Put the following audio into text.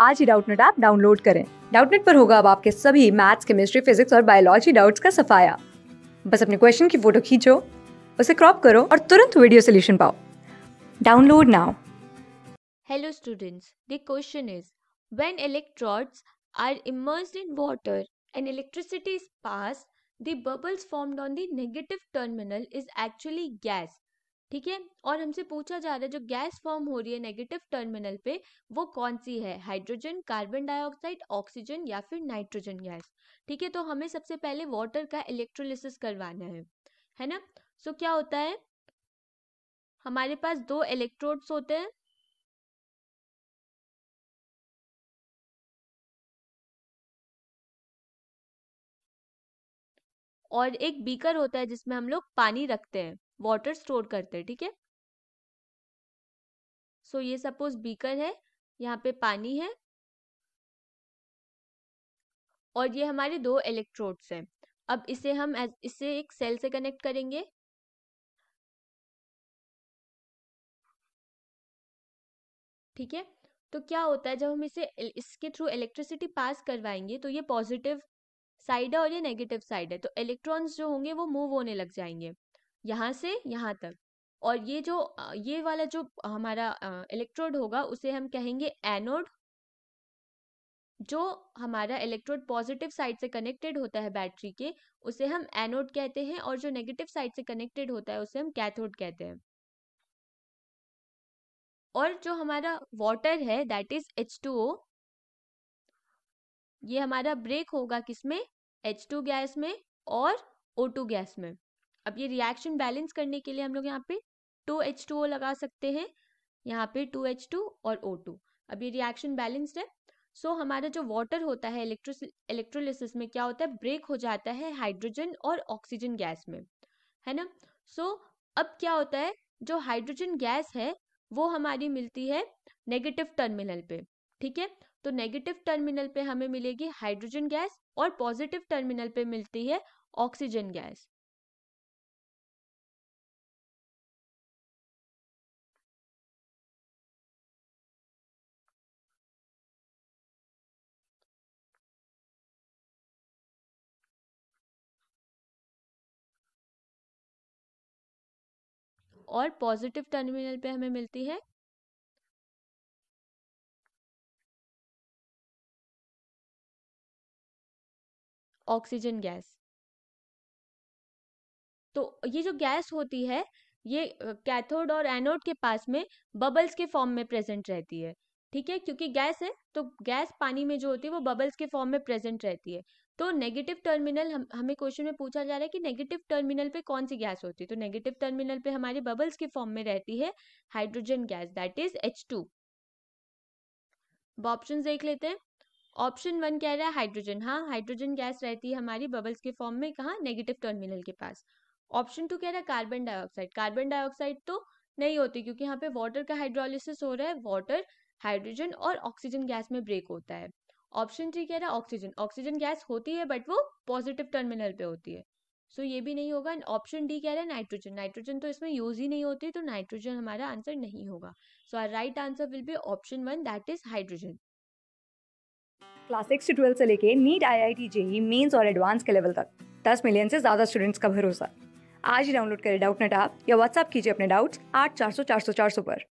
आज ही Doubtnut app download करें डाउटनेट पर होगा अब आपके सभी मैथ्स केमिस्ट्री फिजिक्स और बायोलॉजी डाउट्स का सफाया बस अपने क्वेश्चन की फोटो खींचो उसे क्रॉप करो और तुरंत वीडियो सोल्यूशन पाओ download now hello students the question is when electrodes are immersed in water and electricity is pass the bubbles formed on the negative terminal is actually gas ठीक है और हमसे पूछा जा रहा है जो गैस फॉर्म हो रही है नेगेटिव टर्मिनल पे वो कौन सी है हाइड्रोजन कार्बन डाइऑक्साइड ऑक्सीजन या फिर नाइट्रोजन गैस ठीक है तो हमें सबसे पहले वाटर का इलेक्ट्रोलिसिस करवाना है है ना सो so, क्या होता है हमारे पास दो इलेक्ट्रोड्स होते हैं और एक बीकर होता है जिसमें हम लोग पानी रखते हैं वाटर स्टोर करते हैं ठीक है सो ये सपोज बीकर है यहाँ पे पानी है और ये हमारे दो इलेक्ट्रोड्स हैं अब इसे हम इसे एक सेल से कनेक्ट करेंगे ठीक है तो क्या होता है जब हम इसे इसके थ्रू इलेक्ट्रिसिटी पास करवाएंगे तो ये पॉजिटिव साइड है और ये नेगेटिव साइड है तो इलेक्ट्रॉन्स जो होंगे वो मूव होने लग जाएंगे यहाँ से यहाँ तक और ये जो ये वाला जो हमारा इलेक्ट्रोड होगा उसे हम कहेंगे एनोड जो हमारा इलेक्ट्रोड पॉजिटिव साइड से कनेक्टेड होता है बैटरी के उसे हम एनोड कहते हैं और जो नेगेटिव साइड से कनेक्टेड होता है उसे हम कैथोड कहते हैं और जो हमारा वाटर है that is H two O ये हमारा ब्रेक होगा किसमें एच टू गैस में और ओ टू गैस में अब ये रिएक्शन बैलेंस करने के लिए हम लोग यहाँ पे टू एच टू ओ लगा सकते हैं यहाँ पे टू एच टू और ओ टू अब ये रिएक्शन बैलेंस्ड है सो so, हमारा जो वाटर होता है इलेक्ट्रो इलेक्ट्रोलिसिस में क्या होता है ब्रेक हो जाता है हाइड्रोजन और ऑक्सीजन गैस में है ना सो so, अब क्या होता है जो हाइड्रोजन गैस है वो हमारी मिलती है नेगेटिव टर्मिनल पे ठीक है तो नेगेटिव टर्मिनल पे हमें मिलेगी हाइड्रोजन गैस और पॉजिटिव टर्मिनल पे मिलती है ऑक्सीजन गैस और पॉजिटिव टर्मिनल पे हमें मिलती है ऑक्सीजन गैस तो ये जो गैस होती है ये कैथोड और एनोड के पास में बबल्स के फॉर्म में प्रेजेंट रहती है ठीक है क्योंकि गैस है तो गैस पानी में जो होती है वो बबल्स के फॉर्म में प्रेजेंट रहती है तो नेगेटिव टर्मिनल हम हमें क्वेश्चन में पूछा जा रहा है कि नेगेटिव टर्मिनल पे कौन सी गैस होती है तो नेगेटिव टर्मिनल पे हमारी बबल्स के फॉर्म में रहती है hydrogen gas that is H two option देख लेते हैं ऑप्शन वन कह रहा है हाइड्रोजन हाँ हाइड्रोजन गैस रहती है हमारी बबल्स के फॉर्म में कहा नेगेटिव टर्मिनल के पास ऑप्शन टू कह रहा है कार्बन डाइऑक्साइड कार्बन डाइऑक्साइड तो नहीं होती क्योंकि यहाँ पे वाटर का हाइड्रोलिसिस हो रहा है वाटर हाइड्रोजन और ऑक्सीजन गैस में ब्रेक होता है ऑप्शन थ्री कह रहा है ऑक्सीजन ऑक्सीजन गैस होती है बट वो पॉजिटिव टर्मिनल पे होती है सो so, ये भी नहीं होगा ऑप्शन डी कह रहा है नाइट्रोजन नाइट्रोजन तो इसमें यूज ही नहीं होती तो नाइट्रोजन हमारा आंसर नहीं होगा so our right answer will be option one that is hydrogen class six से ट्वेल्थ से लेके NEET I I T JEE Mains और एडवांस के लेवल तक दस मिलियन से ज़्यादा स्टूडेंट्स का भरोसा आज ही डाउनलोड करें डाउट नेट आप या व्हाट्सअप कीजिए अपने डाउट्स आठ चार सौ चार सौ चार सौ पर